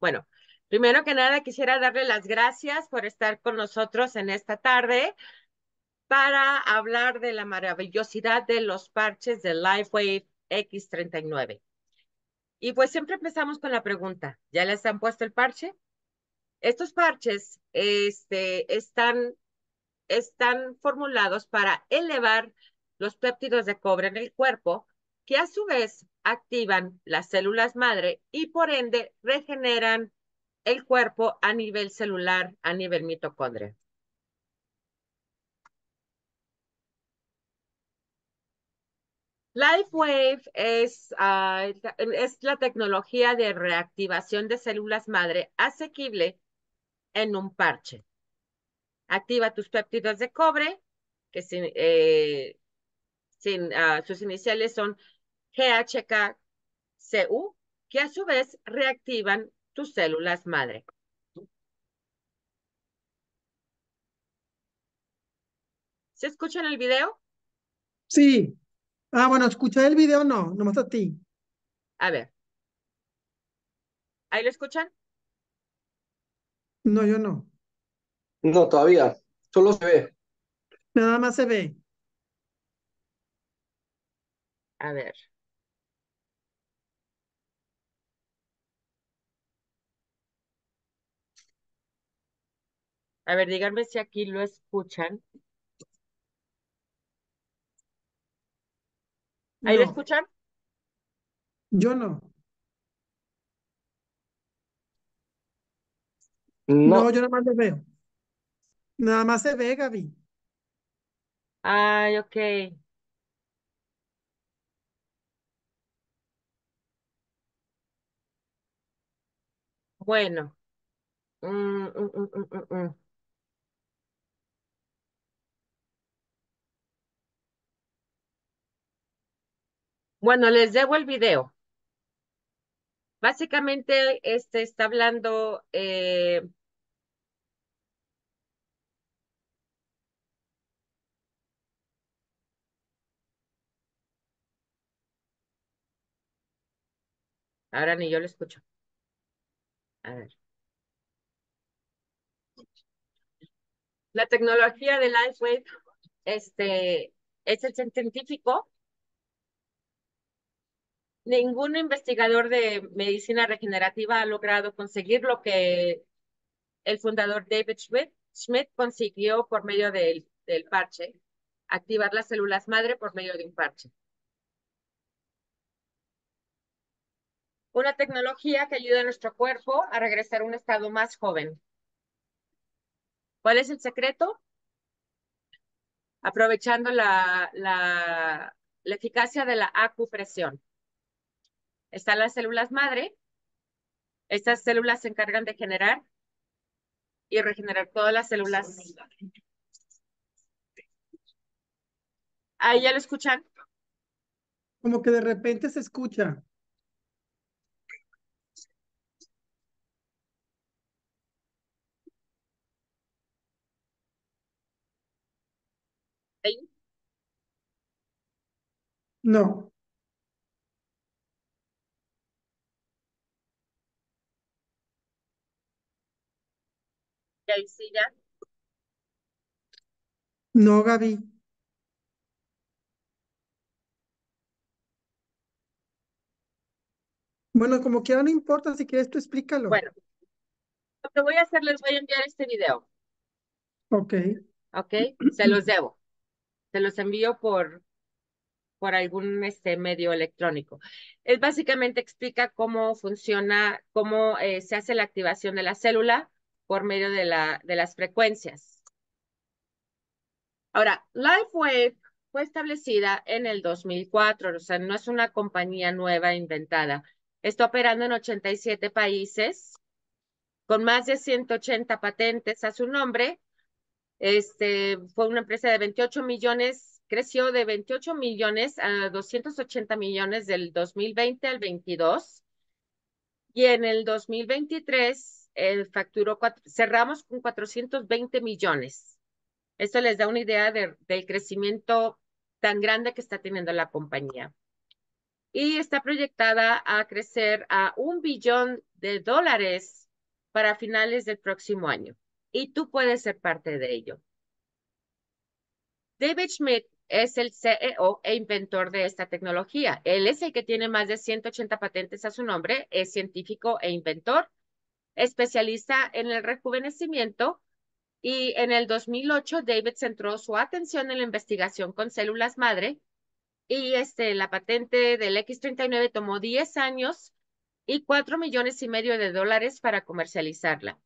Bueno, primero que nada quisiera darle las gracias por estar con nosotros en esta tarde para hablar de la maravillosidad de los parches de LifeWave X39. Y pues siempre empezamos con la pregunta, ¿ya les han puesto el parche? Estos parches este, están, están formulados para elevar los péptidos de cobre en el cuerpo, que a su vez activan las células madre y por ende regeneran el cuerpo a nivel celular, a nivel mitocondria. LifeWave es, ah, es la tecnología de reactivación de células madre asequible en un parche. Activa tus péptidos de cobre, que sin, eh, ah, sus iniciales son GHKCU, que a su vez reactivan tus células madre. ¿Se escucha en el video? Sí. Ah, bueno, escuché el video, no, nomás a ti. A ver. ¿Ahí lo escuchan? No, yo no. No, todavía. Solo se ve. Nada más se ve. A ver. A ver, díganme si aquí lo escuchan. ¿Ahí lo escuchan? Yo no. No, yo nada más lo veo. Nada más se ve, Gaby. Ay, okay. Bueno. Mm, mm, mm, mm Bueno, les debo el video. Básicamente, este está hablando eh, Ahora ni yo lo escucho. A ver. La tecnología de LifeWave este, es el científico ningún investigador de medicina regenerativa ha logrado conseguir lo que el fundador David Schmidt, consiguió por medio del, parche, activar las células madre por medio de un parche. una tecnología que ayuda a nuestro cuerpo a regresar a un estado más joven. ¿Cuál es el secreto? Aprovechando la eficacia de la acupresión. Están las células madre. Estas células se encargan de generar y regenerar todas las células. Ahí ya lo escuchan. Como que de repente se escucha. No. No, Gaby. Bueno, como quiera, no importa, si quieres tú explícalo. Bueno, lo que voy a hacer, les voy a enviar este video. Ok. Ok, se los debo. Se los envío por, por algún este, medio electrónico. es básicamente explica cómo funciona, cómo eh, se hace la activación de la célula, por medio de, las frecuencias. Ahora, LifeWave fue establecida en el 2004, o sea, no es una compañía nueva inventada. Está operando en 87 países, con más de 180 patentes a su nombre. Este, fue una empresa de 28 millones, creció de 28 millones a 280 millones del 2020 al 22. Y en el 2023 eh, facturó, cerramos con 420 millones. Esto les da una idea del crecimiento tan grande que está teniendo la compañía. Y está proyectada a crecer a un billón de dólares para finales del próximo año. Y tú puedes ser parte de ello. David Schmidt es el CEO e inventor de esta tecnología. Él es el que tiene más de 180 patentes a su nombre, es científico e inventor especialista en el rejuvenecimiento, y en el 2008 David centró su atención en la investigación con células madre y este, la patente del X39 tomó 10 años y 4 millones y medio de dólares para comercializarla.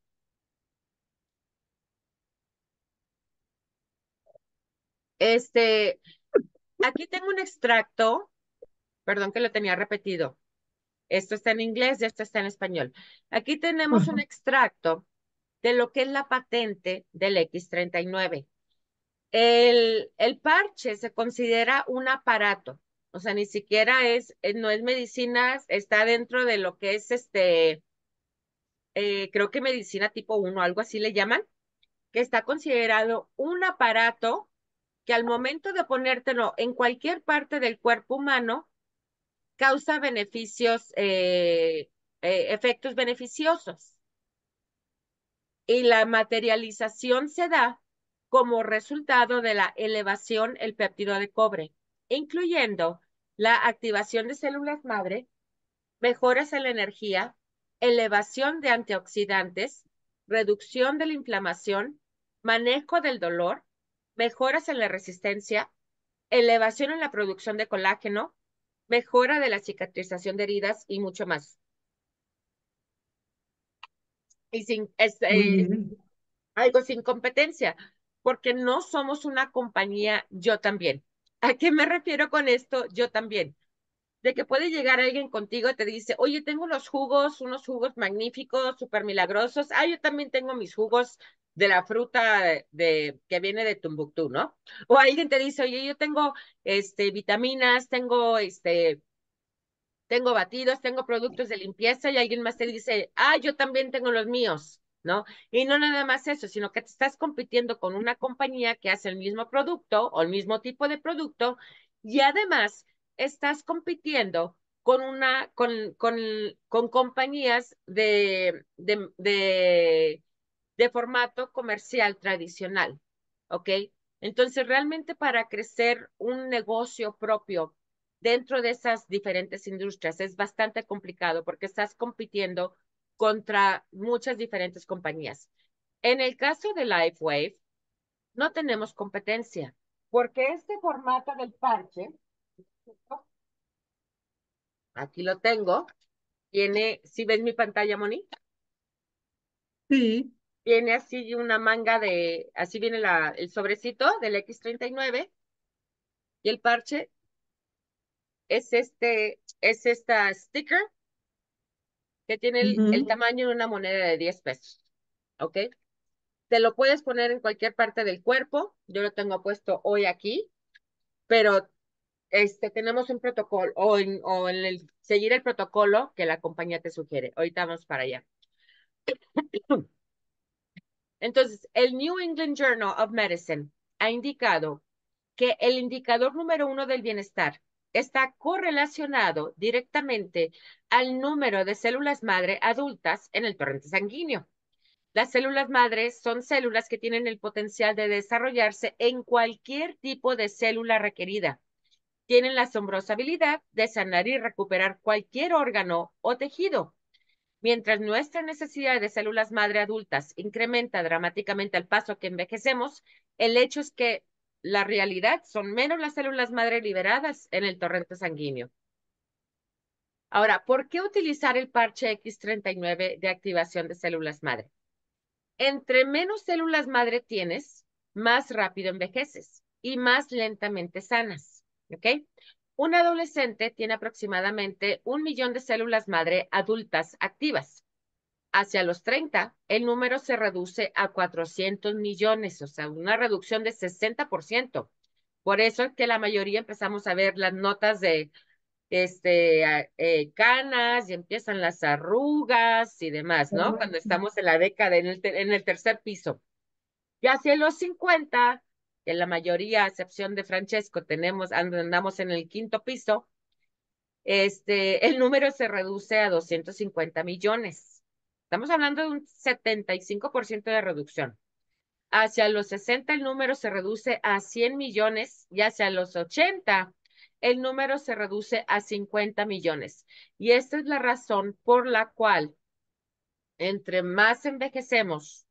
Este, aquí tengo un extracto, perdón que lo tenía repetido. Esto está en inglés y esto está en español. Aquí tenemos un extracto de lo que es la patente del X39. El, el parche se considera un aparato, o sea, ni siquiera es, eh, no es medicina, está dentro de lo que es este, eh, creo que medicina tipo 1, algo así le llaman, que está considerado un aparato que al momento de ponértelo en cualquier parte del cuerpo humano, causa beneficios, eh, eh, efectos beneficiosos. Y la materialización se da como resultado de la elevación del péptido de cobre, incluyendo la activación de células madre, mejoras en la energía, elevación de antioxidantes, reducción de la inflamación, manejo del dolor, mejoras en la resistencia, elevación en la producción de colágeno, mejora de la cicatrización de heridas y mucho más. Y sin, este, eh, algo sin competencia, porque no somos una compañía yo también. ¿A qué me refiero con esto? Yo también. De que puede llegar alguien contigo y te dice, oye, tengo unos jugos, unos jugos magníficos, súper milagrosos. Ah, yo también tengo mis jugos de la fruta de, que viene de Tumbuctú, ¿no? O alguien te dice, oye, yo tengo este, vitaminas, tengo, este, tengo batidos, tengo productos de limpieza y alguien más te dice, ah, yo también tengo los míos, ¿no? Y no nada más eso, sino que te estás compitiendo con una compañía que hace el mismo producto o el mismo tipo de producto y además estás compitiendo con una, con, con, con compañías de, de, de de formato comercial tradicional, ¿ok? Entonces, realmente para crecer un negocio propio dentro de esas diferentes industrias es bastante complicado porque estás compitiendo contra muchas diferentes compañías. En el caso de LifeWave, no tenemos competencia porque este formato del parche, aquí lo tengo, tiene, si ¿sí ves mi pantalla, Moni? Sí viene así una manga de, así viene la, el sobrecito del X39 y el parche es este, es esta sticker que tiene el, tamaño de una moneda de 10 pesos, ¿ok? Te lo puedes poner en cualquier parte del cuerpo, yo lo tengo puesto hoy aquí, pero este, tenemos un protocolo o en, o en el, seguir el protocolo que la compañía te sugiere. Ahorita vamos para allá. Entonces, el New England Journal of Medicine ha indicado que el indicador número uno del bienestar está correlacionado directamente al número de células madre adultas en el torrente sanguíneo. Las células madre son células que tienen el potencial de desarrollarse en cualquier tipo de célula requerida. Tienen la asombrosa habilidad de sanar y recuperar cualquier órgano o tejido. Mientras nuestra necesidad de células madre adultas incrementa dramáticamente al paso que envejecemos, el hecho es que la realidad son menos las células madre liberadas en el torrente sanguíneo. Ahora, ¿por qué utilizar el parche X39 de activación de células madre? Entre menos células madre tienes, más rápido envejeces y más lentamente sanas. ¿Ok? Un adolescente tiene aproximadamente un millón de células madre adultas activas. Hacia los 30, el número se reduce a 400 millones, o sea, una reducción de 60%. Por eso es que la mayoría empezamos a ver las notas de este, eh, canas y empiezan las arrugas y demás, ¿no? Cuando estamos en la década, en el, en el tercer piso. Y hacia los 50, la mayoría, a excepción de Francesco, tenemos, andamos en el quinto piso, este, el número se reduce a 250 millones. Estamos hablando de un 75% de reducción. Hacia los 60 el número se reduce a 100 millones y hacia los 80 el número se reduce a 50 millones. Y esta es la razón por la cual entre más envejecemos,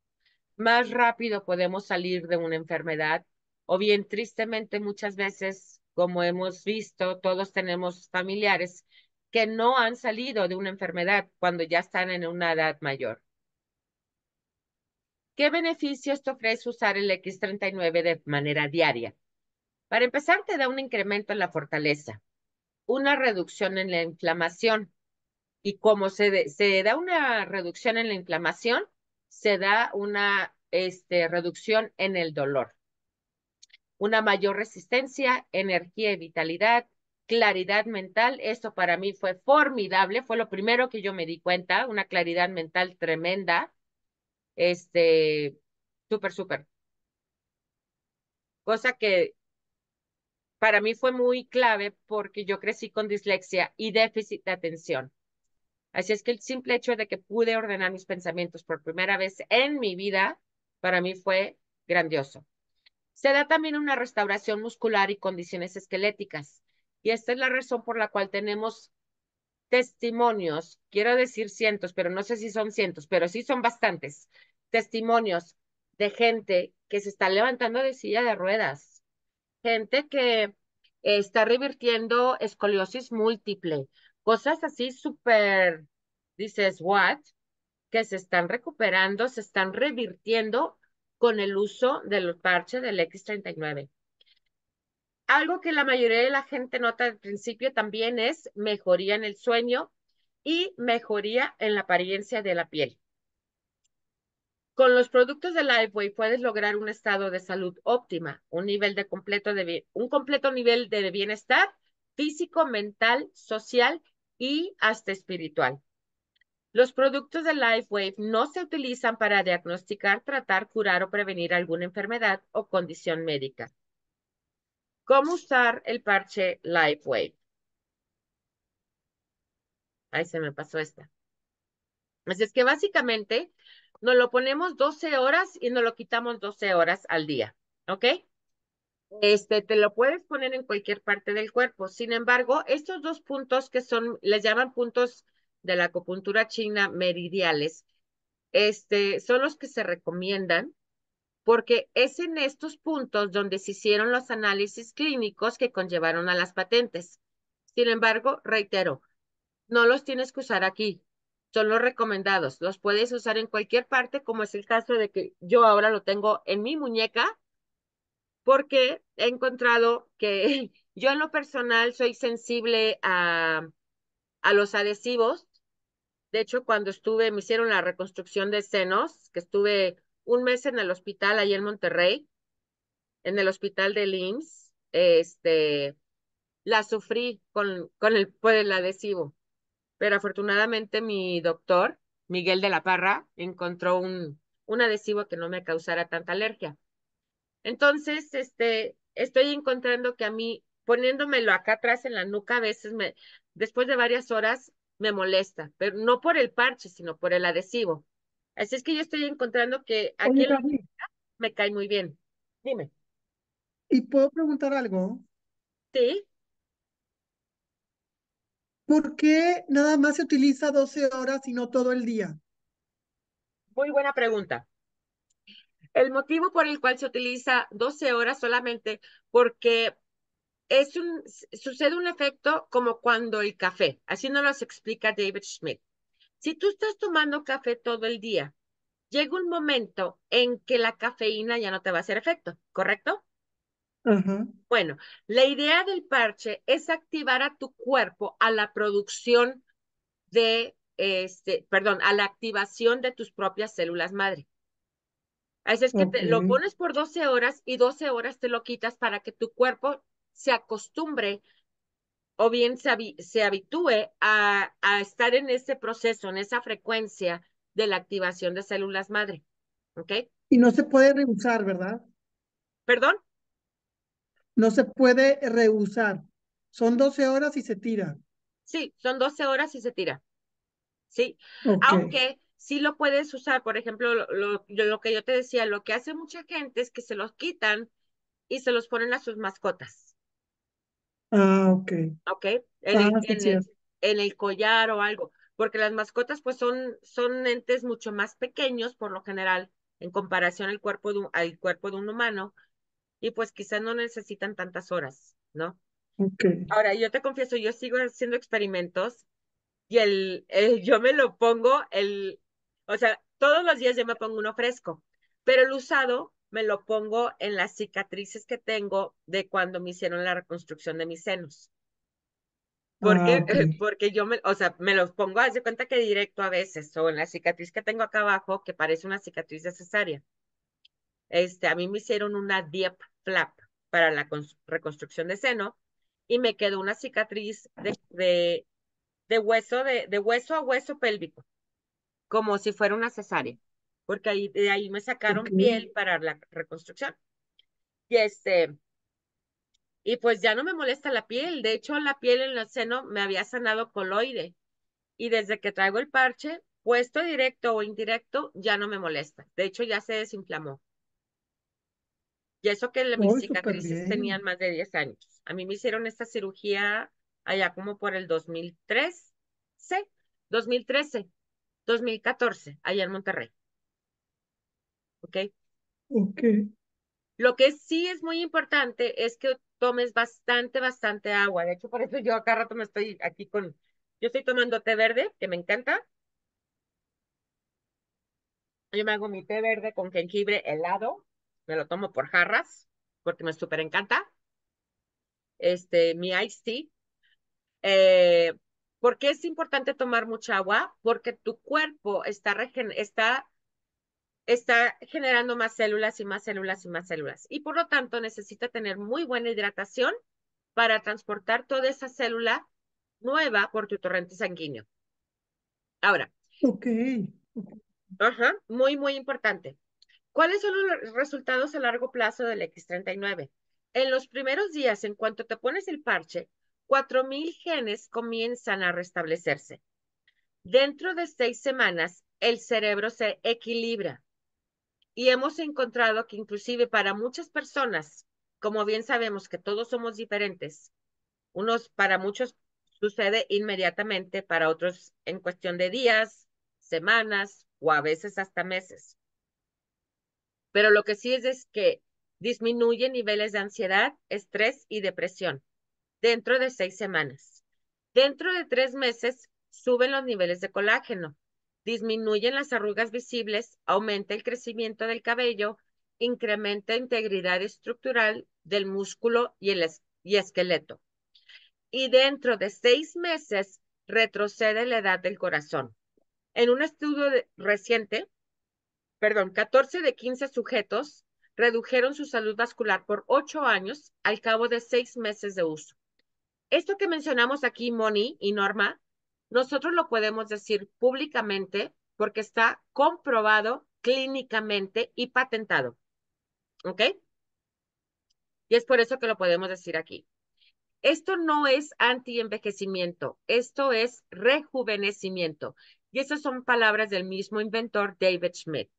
más rápido podemos salir de una enfermedad o bien tristemente muchas veces, como hemos visto, todos tenemos familiares que no han salido de una enfermedad cuando ya están en una edad mayor. ¿Qué beneficios te ofrece usar el X39 de manera diaria? Para empezar, te da un incremento en la fortaleza, una reducción en la inflamación. Y como se, se da una reducción en la inflamación, se da una este, reducción en el dolor una mayor resistencia, energía y vitalidad, claridad mental. Esto para mí fue formidable, fue lo primero que yo me di cuenta, una claridad mental tremenda. Este, súper, súper. Cosa que para mí fue muy clave porque yo crecí con dislexia y déficit de atención. Así es que el simple hecho de que pude ordenar mis pensamientos por primera vez en mi vida, para mí fue grandioso. Se da también una restauración muscular y condiciones esqueléticas. Y esta es la razón por la cual tenemos testimonios, quiero decir cientos, pero no sé si son cientos, pero sí son bastantes testimonios de gente que se está levantando de silla de ruedas, gente que está revirtiendo escoliosis múltiple, cosas así súper, dices, what, que se están recuperando, se están revirtiendo con el uso del parche del X39. Algo que la mayoría de la gente nota al principio también es mejoría en el sueño y mejoría en la apariencia de la piel. Con los productos de Lifeway puedes lograr un estado de salud óptima, un nivel de completo un completo nivel de bienestar físico, mental, social y hasta espiritual. Los productos de LifeWave no se utilizan para diagnosticar, tratar, curar o prevenir alguna enfermedad o condición médica. ¿Cómo usar el parche LifeWave? Ahí se me pasó esta. Así es que básicamente nos lo ponemos 12 horas y nos lo quitamos 12 horas al día, ¿ok? Este, te lo puedes poner en cualquier parte del cuerpo. Sin embargo, estos dos puntos que son, les llaman puntos de la acupuntura china meridiales, este, son los que se recomiendan porque es en estos puntos donde se hicieron los análisis clínicos que conllevaron a las patentes. Sin embargo, reitero, no los tienes que usar aquí, son los recomendados, los puedes usar en cualquier parte, como es el caso de que yo ahora lo tengo en mi muñeca, porque he encontrado que yo en lo personal soy sensible a, a los adhesivos de hecho, cuando estuve, me hicieron la reconstrucción de senos, que estuve un mes en el hospital allá en Monterrey, en el hospital de IMSS, este, la sufrí con, con el, por el adhesivo, pero afortunadamente mi doctor, Miguel de la Parra, encontró un, un adhesivo que no me causara tanta alergia. Entonces, este, estoy encontrando que a mí, poniéndomelo acá atrás en la nuca, a veces me, después de varias horas, me molesta, pero no por el parche, sino por el adhesivo. Así es que yo estoy encontrando que aquí me cae muy bien. Dime. ¿Y puedo preguntar algo? Sí. ¿Por qué nada más se utiliza 12 horas y no todo el día? Muy buena pregunta. El motivo por el cual se utiliza 12 horas solamente porque es un, sucede un efecto como cuando el café, así nos lo explica David Schmidt. Si tú estás tomando café todo el día, llega un momento en que la cafeína ya no te va a hacer efecto, ¿correcto? Bueno, la idea del parche es activar a tu cuerpo a la producción de, este, perdón, a la activación de tus propias células madre. Así es que lo pones por 12 horas y 12 horas te lo quitas para que tu cuerpo se acostumbre o bien se, habitúe a, a, estar en ese proceso, en esa frecuencia de la activación de células madre. ¿Ok? Y no se puede rehusar, ¿verdad? ¿Perdón? No se puede rehusar. Son 12 horas y se tira. Sí, son 12 horas y se tira. Sí. Aunque sí lo puedes usar, por ejemplo, lo, lo que yo te decía, lo que hace mucha gente es que se los quitan y se los ponen a sus mascotas. Ah, ok. Ok, ah, en, el, collar o algo, porque las mascotas pues son, son entes mucho más pequeños por lo general en comparación al cuerpo de un, al cuerpo de un humano y pues quizás no necesitan tantas horas, ¿no? Okay. Ahora, yo te confieso, yo sigo haciendo experimentos y yo me lo pongo, el, o sea, todos los días yo me pongo uno fresco, pero el usado me lo pongo en las cicatrices que tengo de cuando me hicieron la reconstrucción de mis senos. Ah, porque, porque yo me, o sea, me los pongo, haz de cuenta que directo a veces, o en la cicatriz que tengo acá abajo, que parece una cicatriz de cesárea. Este, a mí me hicieron una DIEP flap para la reconstrucción de seno y me quedó una cicatriz de, hueso, de, de hueso a hueso pélvico, como si fuera una cesárea porque ahí, de ahí me sacaron piel para la reconstrucción. Y este, y pues ya no me molesta la piel, de hecho la piel en el seno me había sanado coloide y desde que traigo el parche, puesto directo o indirecto, ya no me molesta, de hecho ya se desinflamó. Y eso que mis cicatrices tenían más de 10 años. A mí me hicieron esta cirugía allá como por el ¿sí? 2013, 2014, allá en Monterrey. ¿ok? Ok. Lo que sí es muy importante es que tomes bastante, bastante agua. De hecho, por eso yo acá rato me estoy aquí con, yo estoy tomando té verde, que me encanta. Yo me hago mi té verde con jengibre helado, me lo tomo por jarras, porque me súper encanta. Este, mi iced tea. Eh, ¿Por qué es importante tomar mucha agua? Porque tu cuerpo está, regen está está generando más células y más células y más células. Y por lo tanto necesita tener muy buena hidratación para transportar toda esa célula nueva por tu torrente sanguíneo. Ahora. Ok. Ajá, muy, muy importante. ¿Cuáles son los resultados a largo plazo del X39? En los primeros días, en cuanto te pones el parche, 4.000 genes comienzan a restablecerse. Dentro de seis semanas, el cerebro se equilibra. Y hemos encontrado que inclusive para muchas personas, como bien sabemos que todos somos diferentes, unos para muchos sucede inmediatamente, para otros en cuestión de días, semanas o a veces hasta meses. Pero lo que sí es, que disminuye niveles de ansiedad, estrés y depresión dentro de seis semanas. Dentro de tres meses suben los niveles de colágeno disminuyen las arrugas visibles, aumenta el crecimiento del cabello, incrementa integridad estructural del músculo y el esqueleto. Y dentro de seis meses retrocede la edad del corazón. En un estudio reciente, perdón, 14 de 15 sujetos redujeron su salud vascular por 8 años al cabo de seis meses de uso. Esto que mencionamos aquí, Moni y Norma, nosotros lo podemos decir públicamente porque está comprobado clínicamente y patentado. ¿Ok? Y es por eso que lo podemos decir aquí. Esto no es anti-envejecimiento, esto es rejuvenecimiento. Y esas son palabras del mismo inventor David Schmidt.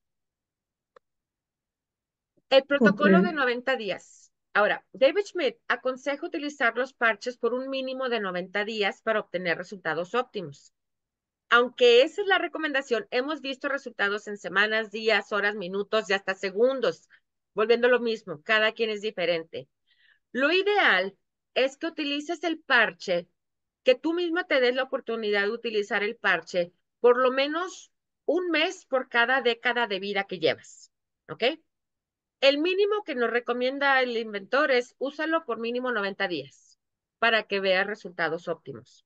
El protocolo de 90 días. Ahora, David Schmidt aconseja utilizar los parches por un mínimo de 90 días para obtener resultados óptimos. Aunque esa es la recomendación, hemos visto resultados en semanas, días, horas, minutos y hasta segundos. Volviendo lo mismo, cada quien es diferente. Lo ideal es que utilices el parche, que tú mismo te des la oportunidad de utilizar el parche por lo menos un mes por cada década de vida que llevas. ¿Ok? El mínimo que nos recomienda el inventor es úsalo por mínimo 90 días para que vea resultados óptimos.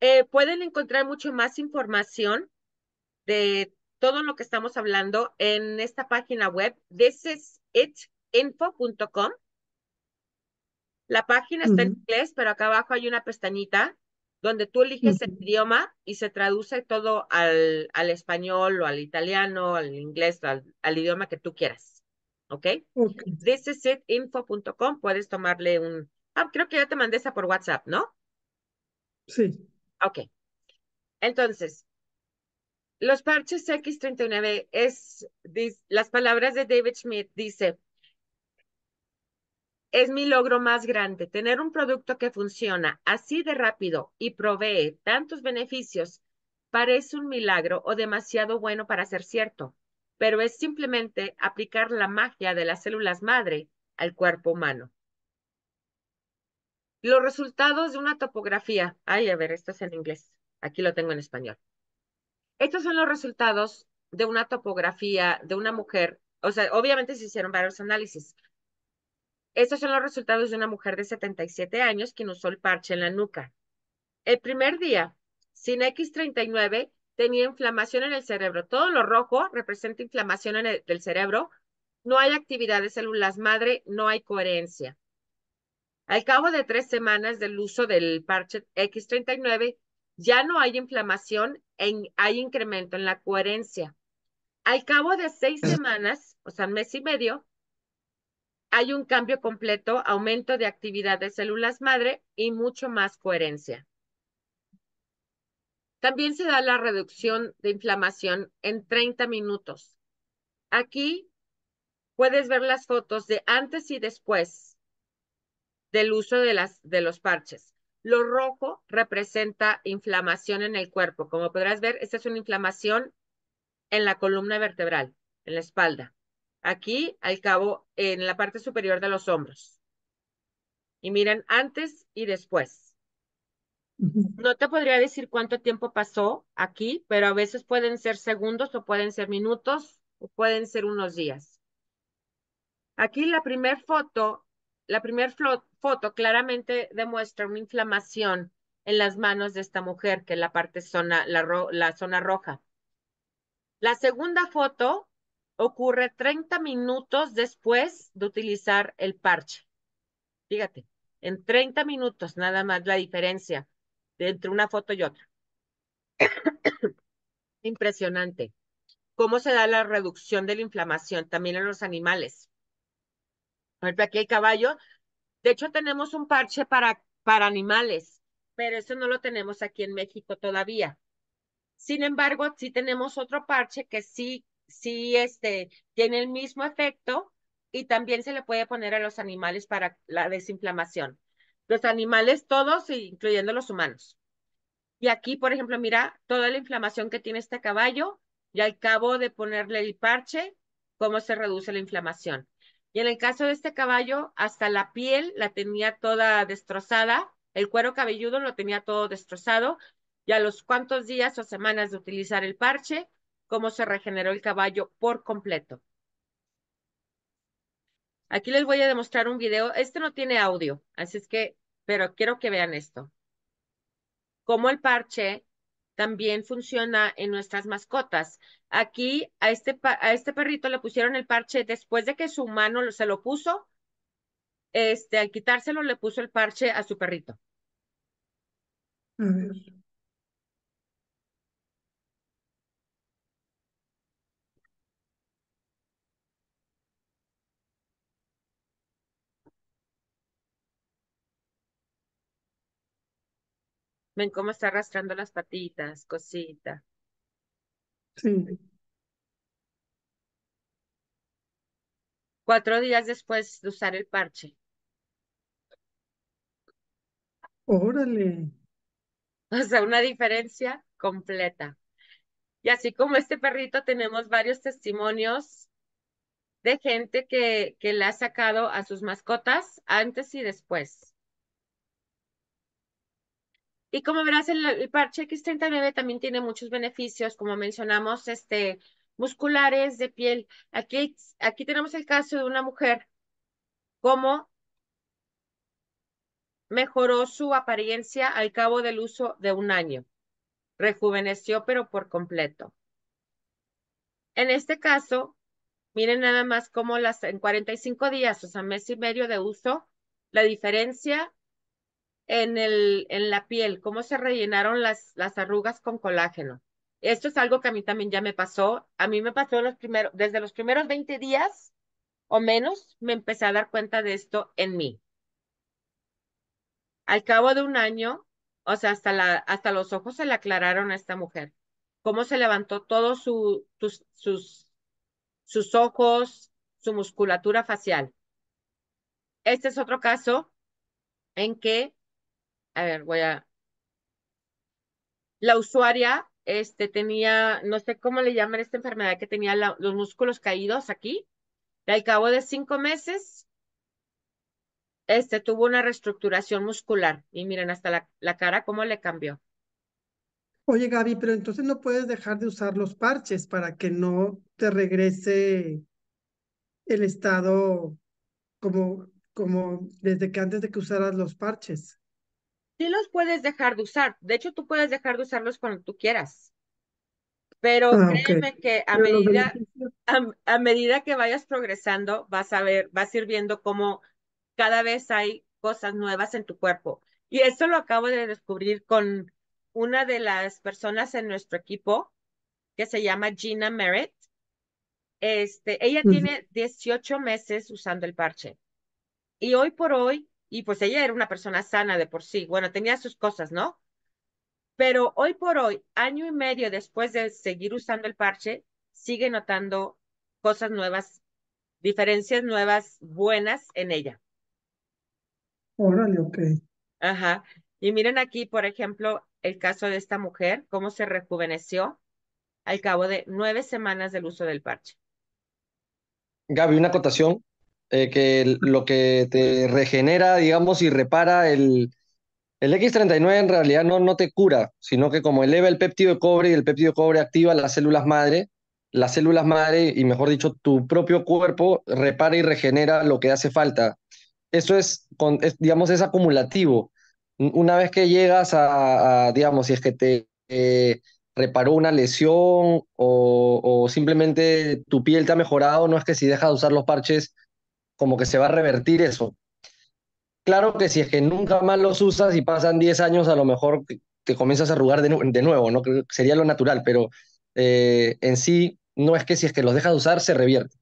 Eh, pueden encontrar mucho más información de todo lo que estamos hablando en esta página web, thisisitinfo.com. La página está en inglés, pero acá abajo hay una pestañita donde tú eliges el idioma y se traduce todo al, español o al italiano, al inglés, al, al idioma que tú quieras. ¿Ok? okay. Thisisitinfo.com, puedes tomarle un... Ah, creo que ya te mandé esa por WhatsApp, ¿no? Sí. Ok. Entonces, los parches X39 es, las palabras de David Schmidt dice, es mi logro más grande, tener un producto que funciona así de rápido y provee tantos beneficios. Parece un milagro o demasiado bueno para ser cierto, pero es simplemente aplicar la magia de las células madre al cuerpo humano. Los resultados de una topografía. Ay, a ver, esto es en inglés. Aquí lo tengo en español. Estos son los resultados de una topografía de una mujer. O sea, obviamente se hicieron varios análisis, estos son los resultados de una mujer de 77 años quien usó el parche en la nuca. El primer día, sin X39, tenía inflamación en el cerebro. Todo lo rojo representa inflamación en el, del cerebro. No hay actividad de células madre, no hay coherencia. Al cabo de tres semanas del uso del parche X39, ya no hay inflamación, hay incremento en la coherencia. Al cabo de seis semanas, o sea, mes y medio, hay un cambio completo, aumento de actividad de células madre y mucho más coherencia. También se da la reducción de inflamación en 30 minutos. Aquí puedes ver las fotos de antes y después del uso de, las, de los parches. Lo rojo representa inflamación en el cuerpo. Como podrás ver, esta es una inflamación en la columna vertebral, en la espalda aquí al cabo en la parte superior de los hombros. Y miren antes y después. No te podría decir cuánto tiempo pasó aquí, pero a veces pueden ser segundos o pueden ser minutos o pueden ser unos días. Aquí la primera foto, la primera foto claramente demuestra una inflamación en las manos de esta mujer, que es la parte zona, la zona roja. La segunda foto ocurre 30 minutos después de utilizar el parche. Fíjate, en 30 minutos nada más la diferencia entre una foto y otra. Impresionante. ¿Cómo se da la reducción de la inflamación también en los animales? Por aquí hay caballo. De hecho, tenemos un parche para, para animales, pero eso no lo tenemos aquí en México todavía. Sin embargo, sí tenemos otro parche que sí si este, tiene el mismo efecto y también se le puede poner a los animales para la desinflamación. Los animales todos, incluyendo los humanos. Y aquí, por ejemplo, mira toda la inflamación que tiene este caballo y al cabo de ponerle el parche, cómo se reduce la inflamación. Y en el caso de este caballo, hasta la piel la tenía toda destrozada, el cuero cabelludo lo tenía todo destrozado, y a los cuantos días o semanas de utilizar el parche, cómo se regeneró el caballo por completo. Aquí les voy a demostrar un video. Este no tiene audio, así es que, pero quiero que vean esto. Cómo el parche también funciona en nuestras mascotas. Aquí a este, a este perrito le pusieron el parche después de que su mano se lo puso. Este, al quitárselo le puso el parche a su perrito. A Ven cómo está arrastrando las patitas, cosita. Sí. Cuatro días después de usar el parche. Órale. O sea, una diferencia completa. Y así como este perrito, tenemos varios testimonios de gente que, que le ha sacado a sus mascotas antes y después. Y como verás, el, el parche X39 también tiene muchos beneficios, como mencionamos, este, musculares, de piel. Aquí, aquí tenemos el caso de una mujer, cómo mejoró su apariencia al cabo del uso de un año. Rejuveneció, pero por completo. En este caso, miren nada más cómo las, en 45 días, o sea, mes y medio de uso, la diferencia en, el, en la piel, cómo se rellenaron las, las arrugas con colágeno. Esto es algo que a mí también ya me pasó. A mí me pasó los primeros, desde los primeros 20 días o menos, me empecé a dar cuenta de esto en mí. Al cabo de un año, o sea, hasta, la, hasta los ojos se le aclararon a esta mujer. Cómo se levantó todos su, sus, sus ojos, su musculatura facial. Este es otro caso en que a ver, voy a... La usuaria este, tenía, no sé cómo le llaman esta enfermedad que tenía los músculos caídos aquí. Y al cabo de cinco meses, este tuvo una reestructuración muscular. Y miren, hasta la, cara, cómo le cambió. Oye, Gaby, pero entonces no puedes dejar de usar los parches para que no te regrese el estado como, como desde que antes de que usaras los parches sí los puedes dejar de usar. De hecho, tú puedes dejar de usarlos cuando tú quieras. Pero ah, créeme que a medida, a, medida que vayas progresando, vas a ver, vas a ir viendo cómo cada vez hay cosas nuevas en tu cuerpo. Y esto lo acabo de descubrir con una de las personas en nuestro equipo que se llama Gina Merritt. Este, ella tiene 18 meses usando el parche. Y hoy por hoy y pues ella era una persona sana de por sí, bueno, tenía sus cosas, ¿no? Pero hoy por hoy, año y medio después de seguir usando el parche, sigue notando cosas nuevas, diferencias nuevas, buenas en ella. Órale, ok. Ajá. Y miren aquí, por ejemplo, el caso de esta mujer, cómo se rejuveneció al cabo de nueve semanas del uso del parche. Gaby, una acotación. Eh, que lo que te regenera, digamos, y repara el, el X39 en realidad no, no te cura, sino que como eleva el péptido de cobre y el péptido de cobre activa las células madre, las células madre, y mejor dicho, tu propio cuerpo repara y regenera lo que hace falta. Eso es, digamos, es acumulativo. Una vez que llegas a, digamos, si es que te eh, reparó una lesión o, o, simplemente tu piel te ha mejorado, no es que si dejas de usar los parches como que se va a revertir eso. Claro que si es que nunca más los usas y pasan 10 años, a lo mejor te, comienzas a arrugar de, nuevo, ¿no? Sería lo natural, pero eh, en sí no es que si es que los dejas de usar, se revierte.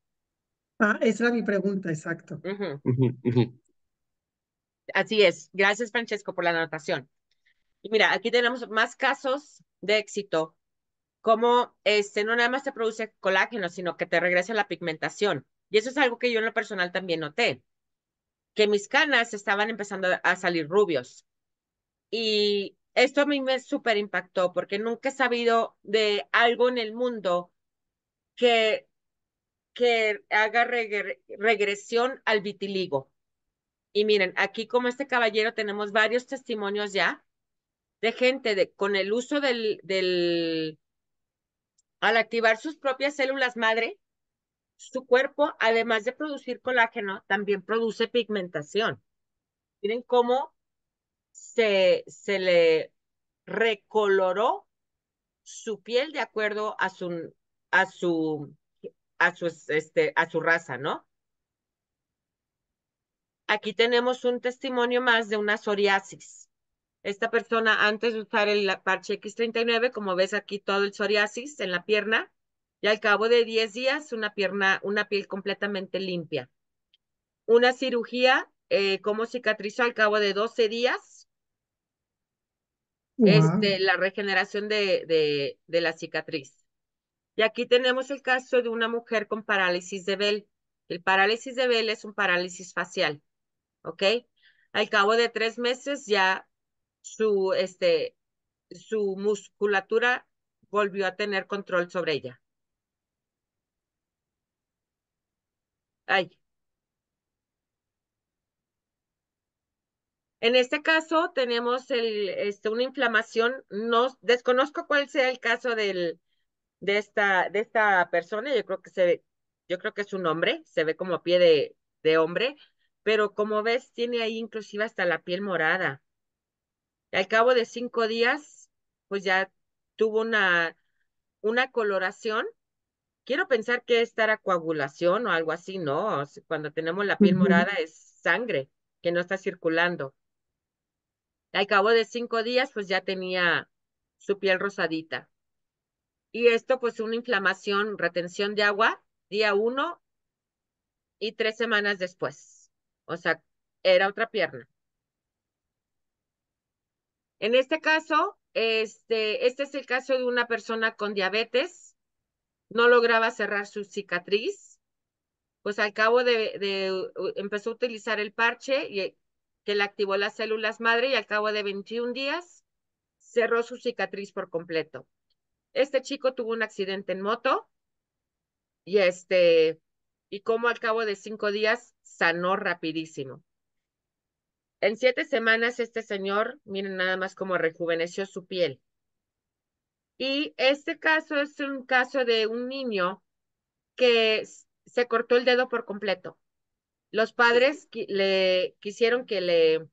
Ah, esa es mi pregunta, exacto. Así es. Gracias, Francesco, por la anotación. Y mira, aquí tenemos más casos de éxito, como este, no nada más te produce colágeno, sino que te regresa la pigmentación. Y eso es algo que yo en lo personal también noté, que mis canas estaban empezando a salir rubios. Y esto a mí me súper impactó porque nunca he sabido de algo en el mundo que, que haga regresión al vitiligo. Y miren, aquí como este caballero tenemos varios testimonios ya de gente de, con el uso del, del, al activar sus propias células madre, su cuerpo, además de producir colágeno, también produce pigmentación. Miren cómo se, se le recoloró su piel de acuerdo a su, a su, a este, a su raza, ¿no? Aquí tenemos un testimonio más de una psoriasis. Esta persona antes de usar el parche X39, como ves aquí todo el psoriasis en la pierna, y al cabo de 10 días una pierna, una piel completamente limpia. Una cirugía, eh, como cicatrizó al cabo de 12 días, este, la regeneración de, de, la cicatriz. Y aquí tenemos el caso de una mujer con parálisis de Bell. El parálisis de Bell es un parálisis facial, ¿ok? Al cabo de tres meses ya su, este, su musculatura volvió a tener control sobre ella. En este caso tenemos el, este, una inflamación, no, desconozco cuál sea el caso del, de, esta, de esta persona, yo creo que se yo creo que es un hombre, se ve como pie de, hombre, pero como ves tiene ahí inclusive hasta la piel morada. Al cabo de cinco días, pues ya tuvo una, una coloración quiero pensar que esta era coagulación o algo así, ¿no? Cuando tenemos la piel morada es sangre que no está circulando. Al cabo de cinco días, pues ya tenía su piel rosadita. Y esto, pues una inflamación, retención de agua, día uno y tres semanas después. O sea, era otra pierna. En este caso, este, este es el caso de una persona con diabetes no lograba cerrar su cicatriz, pues al cabo de, empezó a utilizar el parche y, que le activó las células madre y al cabo de 21 días cerró su cicatriz por completo. Este chico tuvo un accidente en moto y este, y como al cabo de cinco días sanó rapidísimo. En siete semanas este señor, miren nada más cómo rejuveneció su piel. Y este caso es un caso de un niño que se cortó el dedo por completo. Los padres le quisieron que le,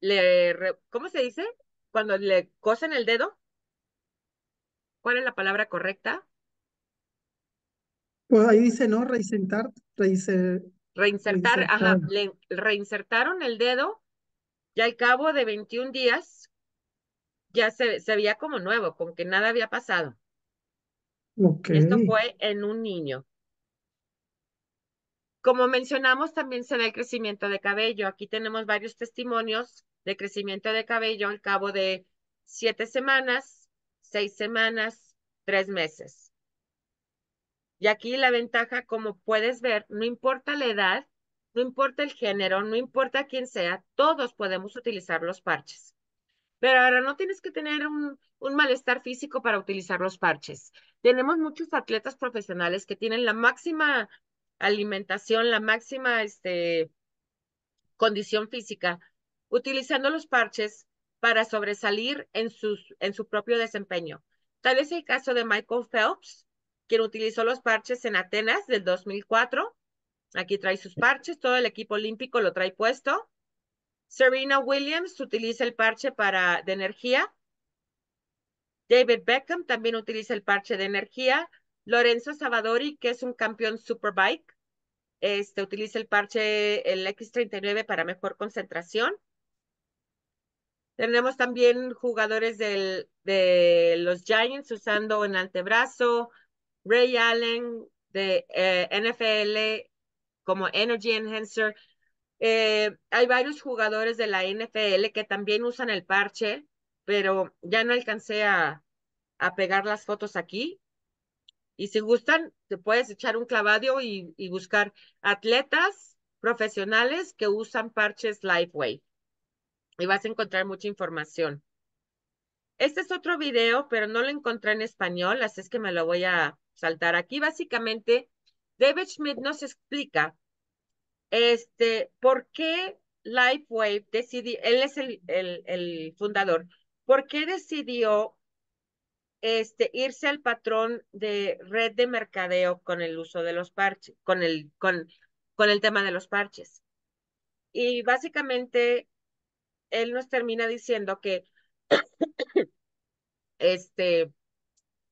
le, ¿cómo se dice? Cuando le cosen el dedo. ¿Cuál es la palabra correcta? Pues ahí dice, ¿no? Reinsertar. reinsertar, ajá. Le reinsertaron el dedo y al cabo de 21 días ya se, veía como nuevo, como que nada había pasado. Esto fue en un niño. Como mencionamos, también se ve el crecimiento de cabello. Aquí tenemos varios testimonios de crecimiento de cabello al cabo de siete semanas, seis semanas, tres meses. Y aquí la ventaja, como puedes ver, no importa la edad, no importa el género, no importa quién sea, todos podemos utilizar los parches. Pero ahora no tienes que tener un, un malestar físico para utilizar los parches. Tenemos muchos atletas profesionales que tienen la máxima alimentación, la máxima este, condición física, utilizando los parches para sobresalir en, sus, en su propio desempeño. Tal es el caso de Michael Phelps, quien utilizó los parches en Atenas del 2004. Aquí trae sus parches, todo el equipo olímpico lo trae puesto. Serena Williams utiliza el parche para, de energía. David Beckham también utiliza el parche de energía. Lorenzo Savadori, que es un campeón superbike, este, utiliza el parche, el X39 para mejor concentración. Tenemos también jugadores del, de los Giants usando en antebrazo. Ray Allen de eh, NFL como Energy Enhancer eh, hay varios jugadores de la NFL que también usan el parche, pero ya no alcancé a, pegar las fotos aquí. Y si gustan, te puedes echar un clavadio y, buscar atletas profesionales que usan parches Lifeway. Y vas a encontrar mucha información. Este es otro video, pero no lo encontré en español, así es que me lo voy a saltar aquí. Básicamente, David Schmidt nos explica este, ¿por qué LifeWave decidió, él es el, el, el, fundador, ¿por qué decidió este, irse al patrón de red de mercadeo con el uso de los parches, con el, con, con el tema de los parches? Y básicamente, él nos termina diciendo que, este,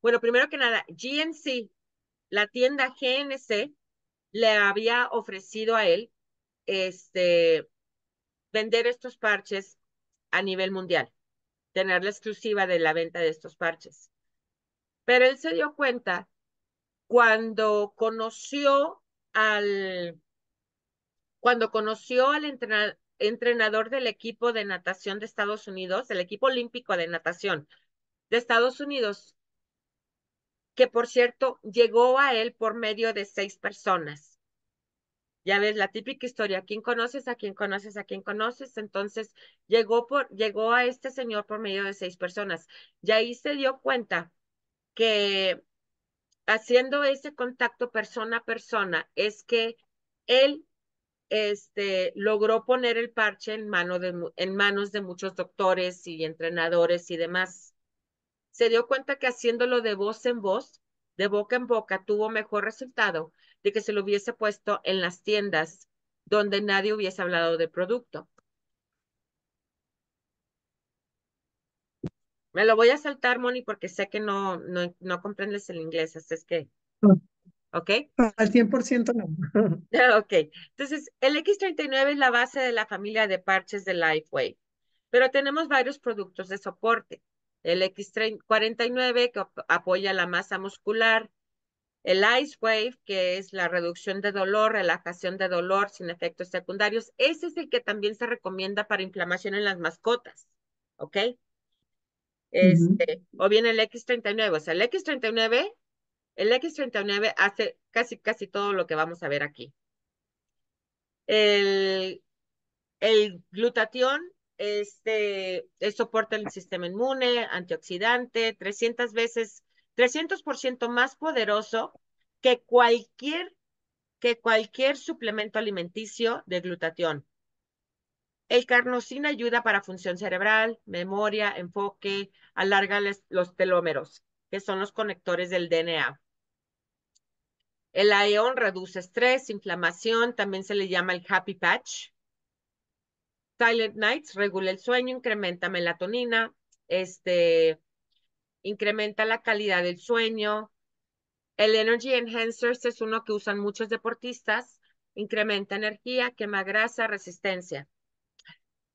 bueno, primero que nada, GNC, la tienda GNC, le había ofrecido a él este, vender estos parches a nivel mundial, tener la exclusiva de la venta de estos parches. Pero él se dio cuenta cuando conoció al, cuando conoció al entrenador del equipo de natación de Estados Unidos, el equipo olímpico de natación de Estados Unidos, que por cierto llegó a él por medio de seis personas. Ya ves, la típica historia, ¿a quién conoces? ¿A quién conoces? ¿A quién conoces? Entonces llegó, por, llegó a este señor por medio de seis personas. Y ahí se dio cuenta que haciendo ese contacto persona a persona es que él este, logró poner el parche en, mano en manos de muchos doctores y entrenadores y demás se dio cuenta que haciéndolo de voz en voz, de boca en boca, tuvo mejor resultado de que se lo hubiese puesto en las tiendas donde nadie hubiese hablado del producto. Me lo voy a saltar, Moni, porque sé que no, no, no comprendes el inglés, así es que... ¿Ok? Al 100% no. ok. Entonces, el X39 es la base de la familia de parches de Lifeway, pero tenemos varios productos de soporte el X49 que apoya la masa muscular, el Ice Wave, que es la reducción de dolor, relajación de dolor sin efectos secundarios. Ese es el que también se recomienda para inflamación en las mascotas, ¿ok? Este, O bien el X39, o sea, el X39, el X39 hace casi, casi todo lo que vamos a ver aquí. El, el glutatión este, soporta el sistema inmune, antioxidante, 300 veces, 300% más poderoso que cualquier, que cualquier suplemento alimenticio de glutatión. El carnosina ayuda para función cerebral, memoria, enfoque, alarga los telómeros, que son los conectores del DNA. El aeón reduce estrés, inflamación, también se le llama el happy patch, Silent Nights regula el sueño, incrementa melatonina, este, incrementa la calidad del sueño. El Energy Enhancers es uno que usan muchos deportistas, incrementa energía, quema grasa, resistencia.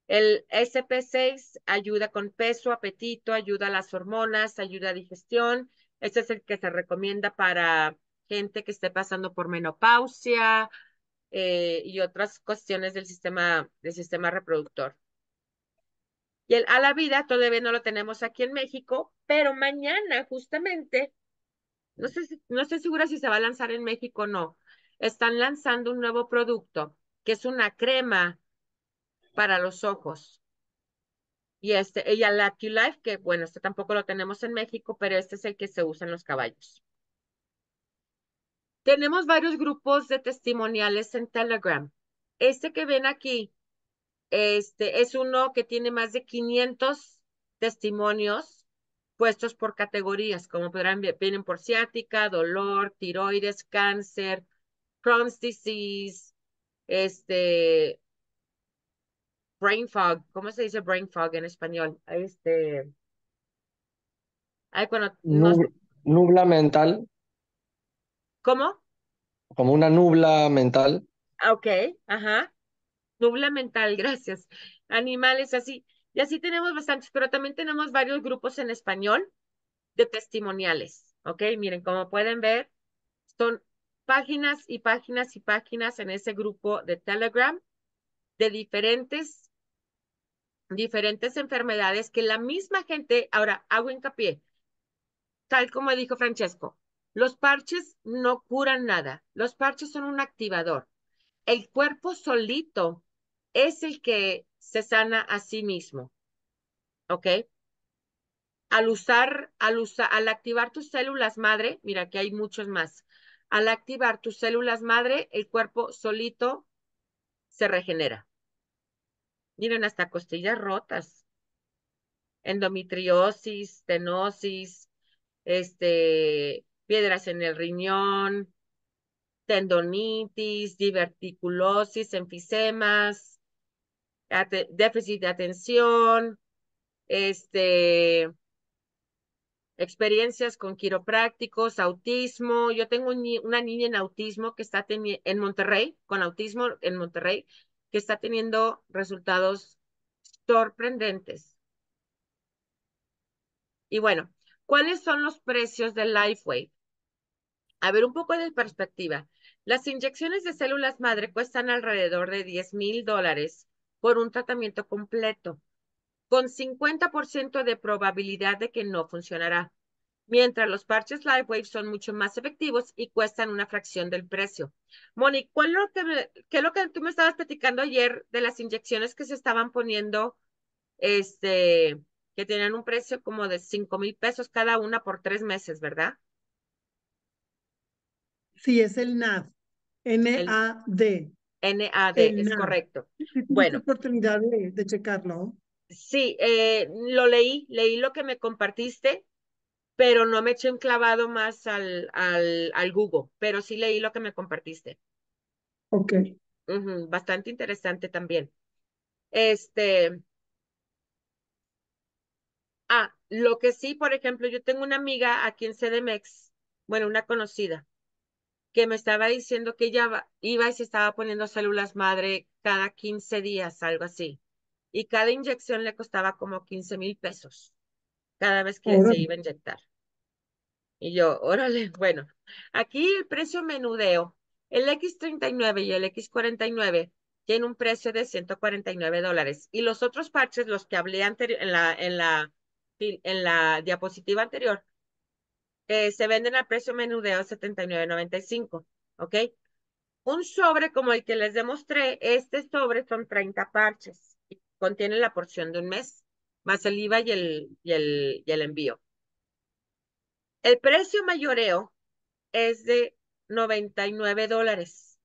El SP6 ayuda con peso, apetito, ayuda a las hormonas, ayuda a digestión. Este es el que se recomienda para gente que esté pasando por menopausia, eh, y otras cuestiones del sistema, del sistema reproductor. Y el a la vida todavía no lo tenemos aquí en México, pero mañana justamente, no, sé no estoy segura si se va a lanzar en México o no, están lanzando un nuevo producto que es una crema para los ojos. Y este, y la life que bueno, este tampoco lo tenemos en México, pero este es el que se usa en los caballos. Tenemos varios grupos de testimoniales en Telegram. Este que ven aquí este, es uno que tiene más de 500 testimonios puestos por categorías, como podrán ver, vienen por ciática, dolor, tiroides, cáncer, Crohn's disease, este, brain fog, ¿cómo se dice brain fog en español? Este, hay cuando, nubla mental. ¿Cómo? Como una nubla mental. Ah, ok, ajá. Nubla mental, gracias. Animales así. Y así tenemos bastantes, pero también tenemos varios grupos en español de testimoniales. Ok, miren, como pueden ver, son páginas y páginas y páginas en ese grupo de Telegram de diferentes, diferentes enfermedades que la misma gente, ahora hago hincapié, tal como dijo Francesco, los parches no curan nada. Los parches son un activador. El cuerpo solito es el que se sana a sí mismo. ¿Ok? Al usar, al usar, al activar tus células madre, mira que hay muchos más. Al activar tus células madre, el cuerpo solito se regenera. Miren, hasta costillas rotas. Endometriosis, tenosis, este, piedras en el riñón, tendonitis, diverticulosis, enfisemas, déficit de atención, este, experiencias con quiroprácticos, autismo. Yo tengo una niña en autismo que está en Monterrey, con autismo en Monterrey, que está teniendo resultados sorprendentes. Y bueno, ¿cuáles son los precios del Lifeway? A ver, un poco de perspectiva. Las inyecciones de células madre cuestan alrededor de 10 mil dólares por un tratamiento completo, con 50% de probabilidad de que no funcionará, mientras los parches LiveWave son mucho más efectivos y cuestan una fracción del precio. Moni, ¿cuál es lo que, qué es lo que tú me estabas platicando ayer de las inyecciones que se estaban poniendo, este, que tenían un precio como de 5 mil pesos cada una por tres meses, ¿verdad? Sí, es el NAD. N-A-D. N-A-D, es correcto. bueno. oportunidad de, checarlo. Sí, eh, lo leí, leí lo que me compartiste, pero no me eché un clavado más al, al, al Google, pero sí leí lo que me compartiste. Ok. bastante interesante también. Este. Ah, lo que sí, por ejemplo, yo tengo una amiga aquí en CDMX, e bueno, una conocida, que me estaba diciendo que ella iba y se estaba poniendo células madre cada 15 días, algo así. Y cada inyección le costaba como 15 mil pesos cada vez que se iba a inyectar. Y yo, órale, bueno, aquí el precio menudeo, el X39 y el X49 tienen un precio de 149 dólares. Y los otros parches, los que hablé en la, en la, en la diapositiva anterior, eh, se venden al precio menudeo 79.95, ¿ok? Un sobre como el que les demostré, este sobre son 30 parches y contiene la porción de un mes, más el IVA y el, y el, y el envío. El precio mayoreo es de 99 dólares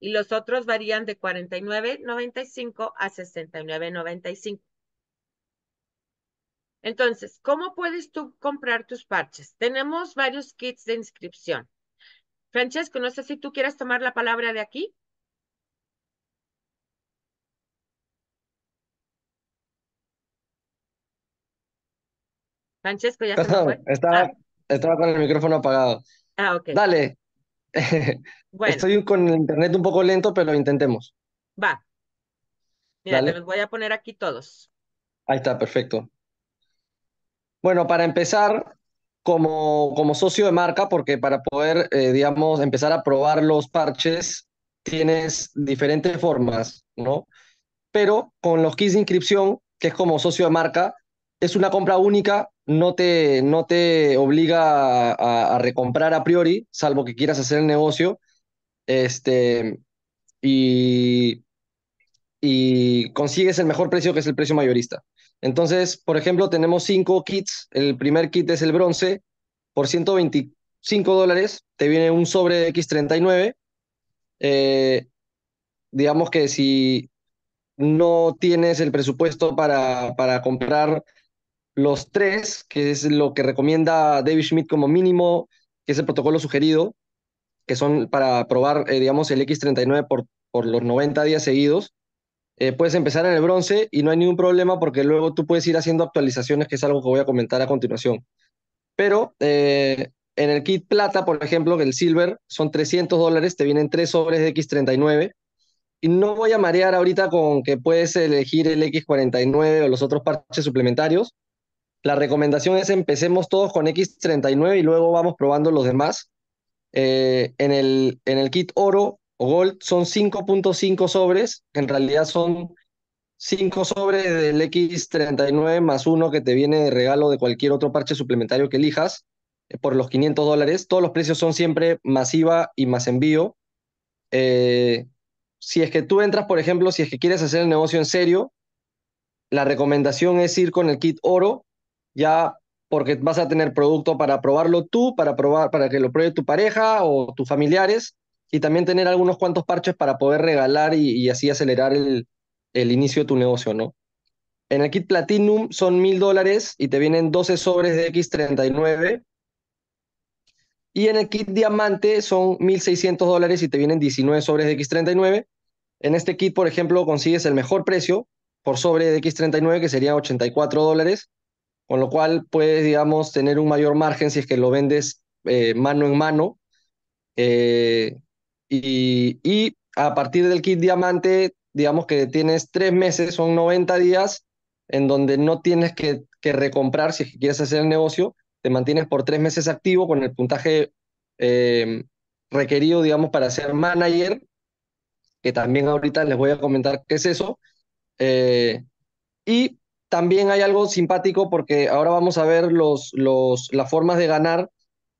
y los otros varían de 49.95 a 69.95. Entonces, ¿cómo puedes tú comprar tus parches? Tenemos varios kits de inscripción. Francesco, no sé si tú quieras tomar la palabra de aquí. Francesco, ya Perdón, ah. Estaba, con el micrófono apagado. Ah, ok. Dale. Estoy con el internet un poco lento, pero intentemos. Va. Mira, los voy a poner aquí todos. Ahí está, perfecto. Bueno, para empezar, como, como socio de marca, porque para poder, eh, digamos, empezar a probar los parches, tienes diferentes formas, ¿no? Pero con los kits de inscripción, que es como socio de marca, es una compra única, no te, no te obliga a, a, recomprar a priori, salvo que quieras hacer el negocio. Este, y y consigues el mejor precio que es el precio mayorista. Entonces, por ejemplo, tenemos cinco kits. El primer kit es el bronce. Por 125 dólares te viene un sobre X39. Eh, digamos que si no tienes el presupuesto para, para comprar los tres, que es lo que recomienda David Schmidt como mínimo, que es el protocolo sugerido, que son para probar, eh, digamos, el X39 por, por los 90 días seguidos, eh, puedes empezar en el bronce y no hay ningún problema porque luego tú puedes ir haciendo actualizaciones, que es algo que voy a comentar a continuación. Pero eh, en el kit plata, por ejemplo, que el silver son 300 dólares, te vienen tres sobres de X39. Y no voy a marear ahorita con que puedes elegir el X49 o los otros parches suplementarios. La recomendación es empecemos todos con X39 y luego vamos probando los demás. Eh, en, el, en el kit oro Gold son 5.5 sobres, en realidad son 5 sobres del X39 más uno que te viene de regalo de cualquier otro parche suplementario que elijas eh, por los 500 dólares. Todos los precios son siempre masiva y más envío. Eh, si es que tú entras, por ejemplo, si es que quieres hacer el negocio en serio, la recomendación es ir con el kit oro, ya porque vas a tener producto para probarlo tú, para, probar, para que lo pruebe tu pareja o tus familiares y también tener algunos cuantos parches para poder regalar y, así acelerar el, inicio de tu negocio, ¿no? En el kit Platinum son $1,000 dólares y te vienen 12 sobres de X39. Y en el kit Diamante son 1.600 dólares y te vienen 19 sobres de X39. En este kit, por ejemplo, consigues el mejor precio por sobre de X39, que sería 84 dólares, con lo cual puedes, digamos, tener un mayor margen si es que lo vendes eh, mano en mano. Eh, y, a partir del kit diamante, digamos que tienes tres meses, son 90 días, en donde no tienes que, recomprar si quieres hacer el negocio, te mantienes por tres meses activo con el puntaje eh, requerido, digamos, para ser manager, que también ahorita les voy a comentar qué es eso. Eh, y también hay algo simpático porque ahora vamos a ver los, los, las formas de ganar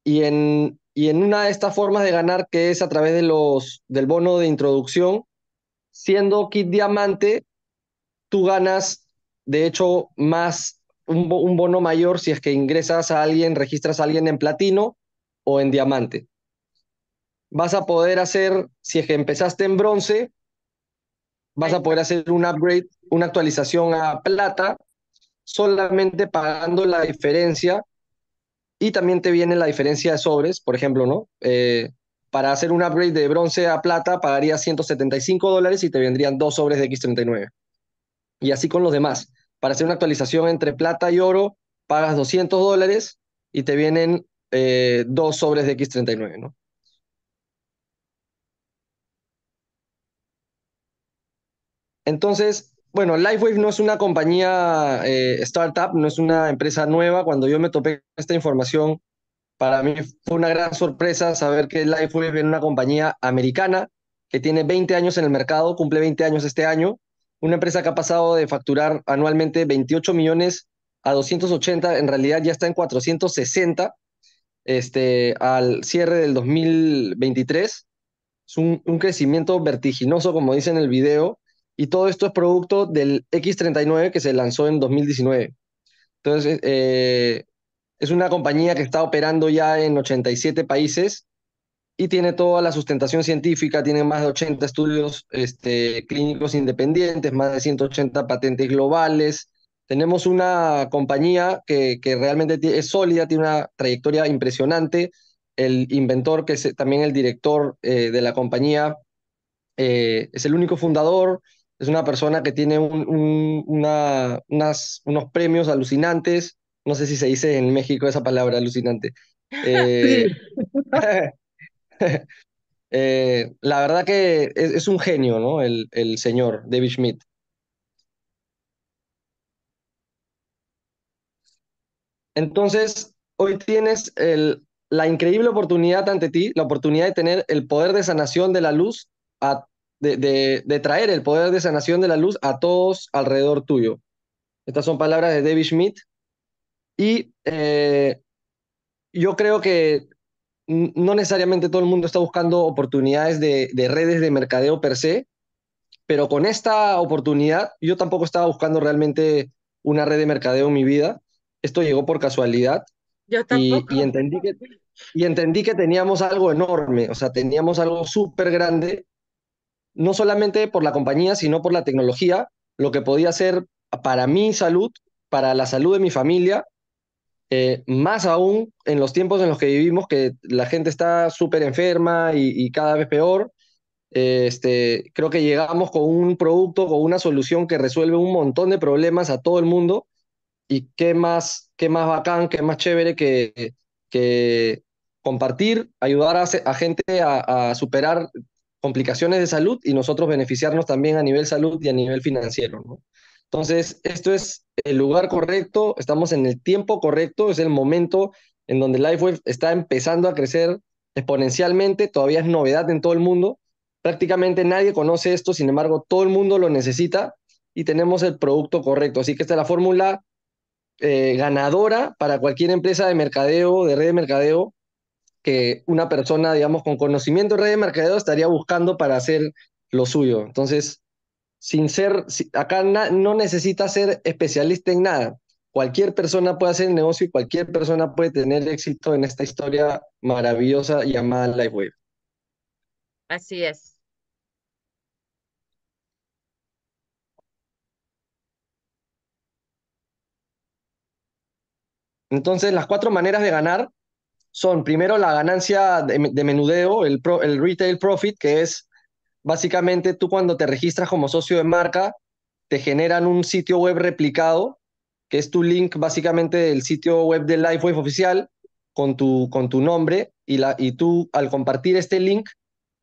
y en, y en una de estas formas de ganar, que es a través de los, del bono de introducción, siendo kit diamante, tú ganas, de hecho, más un, un bono mayor si es que ingresas a alguien, registras a alguien en platino o en diamante. Vas a poder hacer, si es que empezaste en bronce, vas a poder hacer un upgrade, una actualización a plata, solamente pagando la diferencia y también te viene la diferencia de sobres, por ejemplo, ¿no? Eh, para hacer un upgrade de bronce a plata pagarías 175 dólares y te vendrían dos sobres de X39. Y así con los demás. Para hacer una actualización entre plata y oro, pagas 200 dólares y te vienen eh, dos sobres de X39, ¿no? Entonces, bueno, Lifewave no es una compañía eh, startup, no es una empresa nueva. Cuando yo me topé con esta información, para mí fue una gran sorpresa saber que Lifewave es una compañía americana que tiene 20 años en el mercado, cumple 20 años este año, una empresa que ha pasado de facturar anualmente 28 millones a 280, en realidad ya está en 460 este, al cierre del 2023. Es un, un crecimiento vertiginoso, como dice en el video y todo esto es producto del X39 que se lanzó en 2019. Entonces, eh, es una compañía que está operando ya en 87 países y tiene toda la sustentación científica, tiene más de 80 estudios este, clínicos independientes, más de 180 patentes globales. Tenemos una compañía que, que realmente es sólida, tiene una trayectoria impresionante. El inventor, que es también el director eh, de la compañía, eh, es el único fundador, es una persona que tiene unas, unos premios alucinantes. No sé si se dice en México esa palabra, alucinante. Eh, eh, la verdad que es, un genio, ¿no? El, el señor David Schmidt. Entonces, hoy tienes el, la increíble oportunidad ante ti, la oportunidad de tener el poder de sanación de la luz a de, traer el poder de sanación de la luz a todos alrededor tuyo. Estas son palabras de David Schmidt. Y eh, yo creo que no necesariamente todo el mundo está buscando oportunidades de, redes de mercadeo per se, pero con esta oportunidad yo tampoco estaba buscando realmente una red de mercadeo en mi vida. Esto llegó por casualidad. Yo y, entendí que, y entendí que teníamos algo enorme, o sea, teníamos algo súper grande no solamente por la compañía, sino por la tecnología, lo que podía ser para mi salud, para la salud de mi familia, eh, más aún en los tiempos en los que vivimos, que la gente está súper enferma y, cada vez peor. Eh, este, creo que llegamos con un producto, con una solución que resuelve un montón de problemas a todo el mundo. Y qué más, qué más bacán, qué más chévere que, que compartir, ayudar a, gente a superar complicaciones de salud y nosotros beneficiarnos también a nivel salud y a nivel financiero. Entonces, esto es el lugar correcto, estamos en el tiempo correcto, es el momento en donde LifeWave está empezando a crecer exponencialmente, todavía es novedad en todo el mundo, prácticamente nadie conoce esto, sin embargo, todo el mundo lo necesita y tenemos el producto correcto. Así que esta es la fórmula eh, ganadora para cualquier empresa de mercadeo, de red de mercadeo, que una persona, digamos, con conocimiento de red de mercadeo estaría buscando para hacer lo suyo. Entonces, sin ser, acá no necesita ser especialista en nada. Cualquier persona puede hacer el negocio y cualquier persona puede tener éxito en esta historia maravillosa llamada LiveWave. Así es. Entonces, las cuatro maneras de ganar son primero la ganancia de, menudeo, el, retail profit, que es básicamente tú cuando te registras como socio de marca, te generan un sitio web replicado, que es tu link básicamente del sitio web de LifeWave oficial con tu, con tu nombre y, la, y tú al compartir este link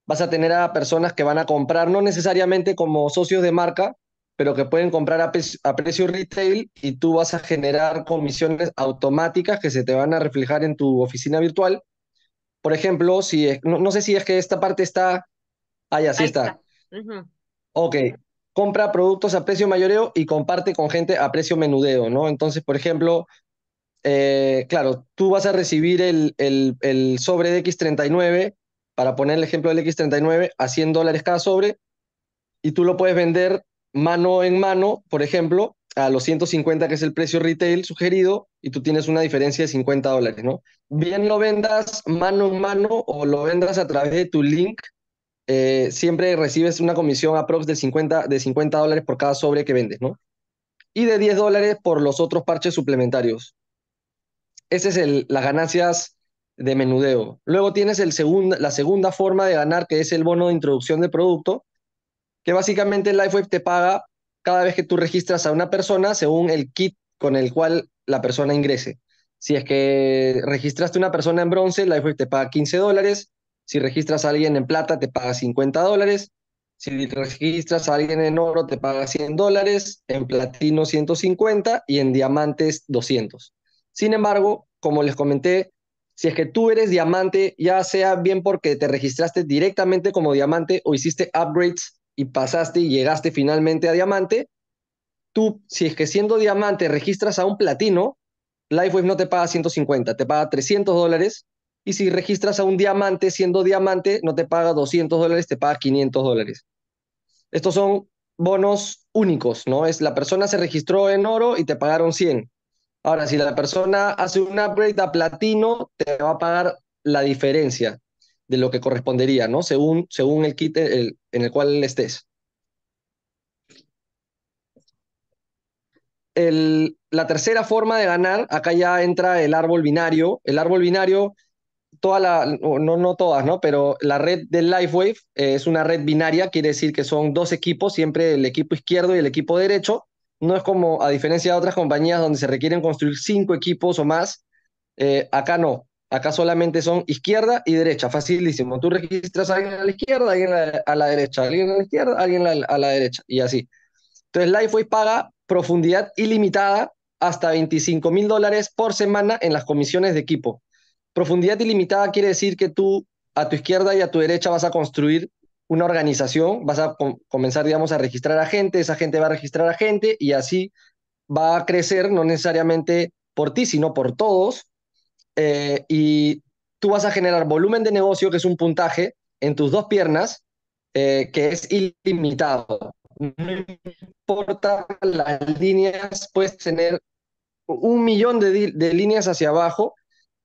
vas a tener a personas que van a comprar, no necesariamente como socios de marca, pero que pueden comprar a, precio retail y tú vas a generar comisiones automáticas que se te van a reflejar en tu oficina virtual. Por ejemplo, si no, sé si es que esta parte está... Ah, ya, sí está. Ok, compra productos a precio mayoreo y comparte con gente a precio menudeo, ¿no? Entonces, por ejemplo, eh, claro, tú vas a recibir el, el, el, sobre de X39, para poner el ejemplo del X39, a 100 dólares cada sobre, y tú lo puedes vender mano en mano, por ejemplo, a los 150, que es el precio retail sugerido, y tú tienes una diferencia de 50 dólares, ¿no? Bien lo vendas mano en mano o lo vendas a través de tu link, eh, siempre recibes una comisión aprox de 50, de 50 dólares por cada sobre que vendes, ¿no? Y de 10 dólares por los otros parches suplementarios. Esas es son las ganancias de menudeo. Luego tienes el la segunda forma de ganar, que es el bono de introducción de producto, que básicamente LifeWave te paga cada vez que tú registras a una persona según el kit con el cual la persona ingrese. Si es que registraste una persona en bronce, LifeWave te paga 15 dólares. Si registras a alguien en plata, te paga 50 dólares. Si registras a alguien en oro, te paga 100 dólares. En platino, 150. Y en diamantes, 200. Sin embargo, como les comenté, si es que tú eres diamante, ya sea bien porque te registraste directamente como diamante o hiciste upgrades y pasaste y llegaste finalmente a diamante, tú, si es que siendo diamante registras a un platino, LifeWave no te paga 150, te paga 300 dólares. Y si registras a un diamante siendo diamante, no te paga 200 dólares, te paga 500 dólares. Estos son bonos únicos, ¿no? Es la persona se registró en oro y te pagaron 100. Ahora, si la persona hace un upgrade a platino, te va a pagar la diferencia de lo que correspondería, ¿no? Según, según el kit en el cual estés. El, la tercera forma de ganar, acá ya entra el árbol binario. El árbol binario, toda la, no, no todas, ¿no? Pero la red del LifeWave eh, es una red binaria, quiere decir que son dos equipos, siempre el equipo izquierdo y el equipo derecho. No es como, a diferencia de otras compañías donde se requieren construir cinco equipos o más, eh, acá no. Acá solamente son izquierda y derecha, facilísimo. Tú registras a alguien a la izquierda, a alguien a la derecha, alguien a la izquierda, alguien a la, a la derecha, y así. Entonces, Lifeway paga profundidad ilimitada hasta 25 mil dólares por semana en las comisiones de equipo. Profundidad ilimitada quiere decir que tú a tu izquierda y a tu derecha vas a construir una organización, vas a comenzar, digamos, a registrar a gente, esa gente va a registrar a gente y así va a crecer, no necesariamente por ti, sino por todos, eh, y tú vas a generar volumen de negocio, que es un puntaje, en tus dos piernas, eh, que es ilimitado. No importa las líneas, puedes tener un millón de, líneas hacia abajo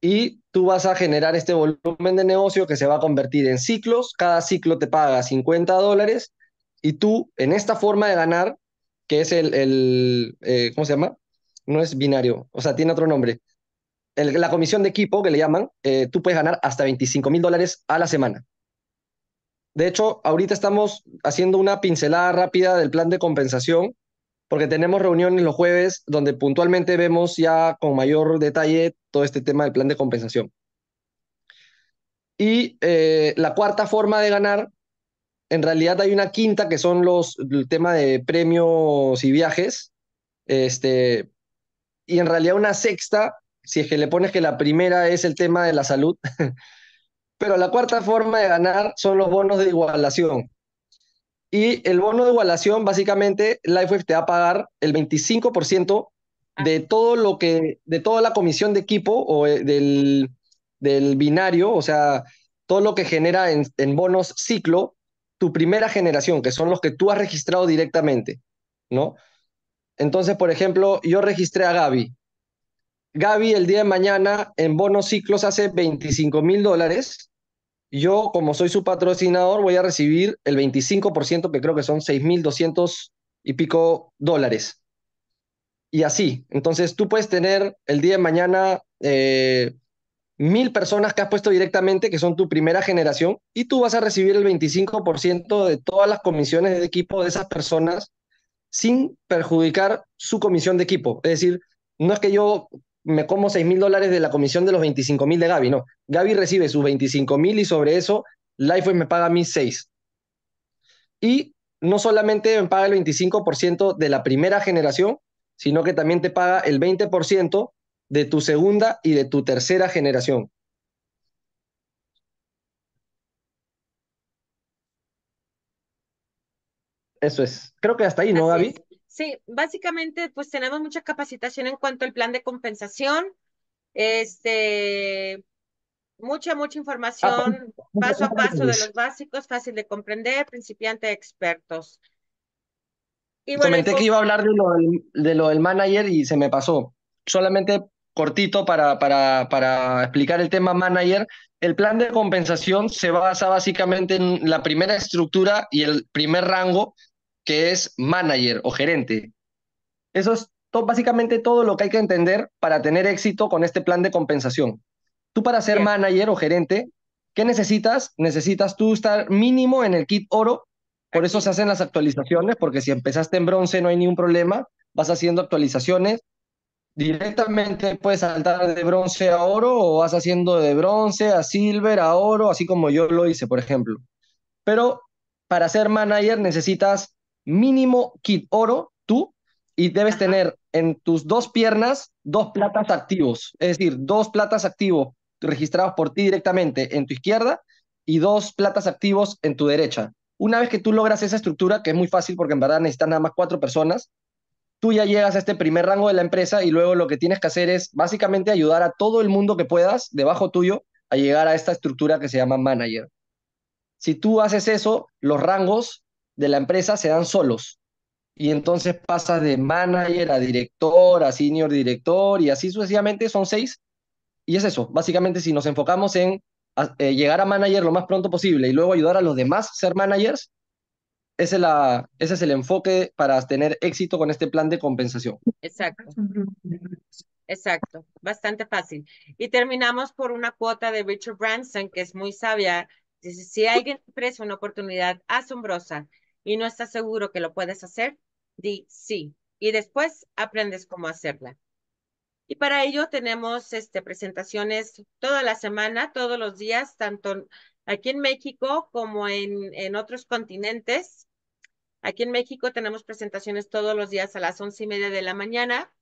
y tú vas a generar este volumen de negocio que se va a convertir en ciclos. Cada ciclo te paga 50 dólares y tú, en esta forma de ganar, que es el, eh, ¿cómo se llama? No es binario, o sea, tiene otro nombre la comisión de equipo que le llaman, eh, tú puedes ganar hasta 25 mil dólares a la semana. De hecho, ahorita estamos haciendo una pincelada rápida del plan de compensación, porque tenemos reuniones los jueves donde puntualmente vemos ya con mayor detalle todo este tema del plan de compensación. Y eh, la cuarta forma de ganar, en realidad hay una quinta que son los, el tema de premios y viajes, este, y en realidad una sexta si es que le pones que la primera es el tema de la salud, pero la cuarta forma de ganar son los bonos de igualación. Y el bono de igualación, básicamente, LifeWave te va a pagar el 25% ah. de todo lo que, de toda la comisión de equipo o eh, del, del binario, o sea, todo lo que genera en, bonos ciclo, tu primera generación, que son los que tú has registrado directamente, ¿no? Entonces, por ejemplo, yo registré a Gaby, Gaby el día de mañana en bonos ciclos hace 25 mil dólares, yo como soy su patrocinador voy a recibir el 25%, que creo que son 6.200 y pico dólares. Y así, entonces tú puedes tener el día de mañana eh, mil personas que has puesto directamente, que son tu primera generación, y tú vas a recibir el 25% de todas las comisiones de equipo de esas personas sin perjudicar su comisión de equipo. Es decir, no es que yo me como 6 mil dólares de la comisión de los 25 mil de Gaby, no. Gaby recibe sus 25 mil y sobre eso Lifeway me paga a mí 6. Y no solamente me paga el 25% de la primera generación, sino que también te paga el 20% de tu segunda y de tu tercera generación. Eso es. Creo que hasta ahí, ¿no, Gaby? Sí, básicamente pues tenemos mucha capacitación en cuanto al plan de compensación, este, mucha, mucha información paso a paso de los básicos, fácil de comprender, principiante, expertos. Y Comenté que iba a hablar de lo, del, de lo del manager y se me pasó. Solamente cortito para, para, para explicar el tema manager. El plan de compensación se basa básicamente en la primera estructura y el primer rango que es manager o gerente. Eso es básicamente todo lo que hay que entender para tener éxito con este plan de compensación. Tú para ser manager o gerente, ¿qué necesitas? Necesitas tú estar mínimo en el kit oro, por eso se hacen las actualizaciones, porque si empezaste en bronce no hay ningún problema, vas haciendo actualizaciones. Directamente puedes saltar de bronce a oro o vas haciendo de bronce a silver a oro, así como yo lo hice, por ejemplo. Pero para ser manager necesitas mínimo kit oro, tú, y debes tener en tus dos piernas dos platas activos, es decir, dos platas activos registrados por ti directamente en tu izquierda y dos platas activos en tu derecha. Una vez que tú logras esa estructura, que es muy fácil porque en verdad necesitas nada más cuatro personas, tú ya llegas a este primer rango de la empresa y luego lo que tienes que hacer es básicamente ayudar a todo el mundo que puedas debajo tuyo a llegar a esta estructura que se llama manager. Si tú haces eso, los rangos de la empresa se dan solos. Y entonces pasa de manager a director, a senior director y así sucesivamente, son seis. Y es eso, básicamente si nos enfocamos en eh, llegar a manager lo más pronto posible y luego ayudar a los demás a ser managers, ese es, la, ese es el enfoque para tener éxito con este plan de compensación. Exacto. Exacto, bastante fácil. Y terminamos por una cuota de Richard Branson, que es muy sabia. Dice, si alguien ofrece una oportunidad asombrosa y no estás seguro que lo puedes hacer, di sí. Y después aprendes cómo hacerla. Y para ello tenemos este, presentaciones toda la semana, todos los días, tanto aquí en México como en, otros continentes. Aquí en México tenemos presentaciones todos los días a las once y media de la mañana,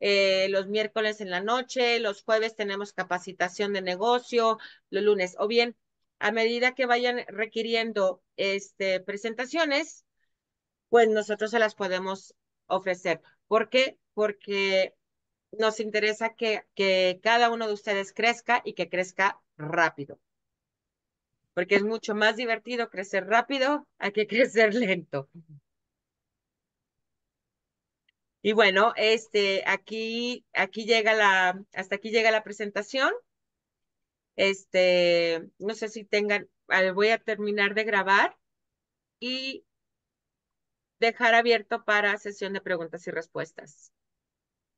eh, los miércoles en la noche, los jueves tenemos capacitación de negocio, los lunes. O bien, a medida que vayan requiriendo este, presentaciones, pues nosotros se las podemos ofrecer. ¿Por qué? Porque nos interesa que, que cada uno de ustedes crezca y que crezca rápido. Porque es mucho más divertido crecer rápido a que crecer lento. Y bueno, este, aquí, aquí llega la, hasta aquí llega la presentación. Este, no sé si tengan, voy a terminar de grabar y dejar abierto para sesión de preguntas y respuestas.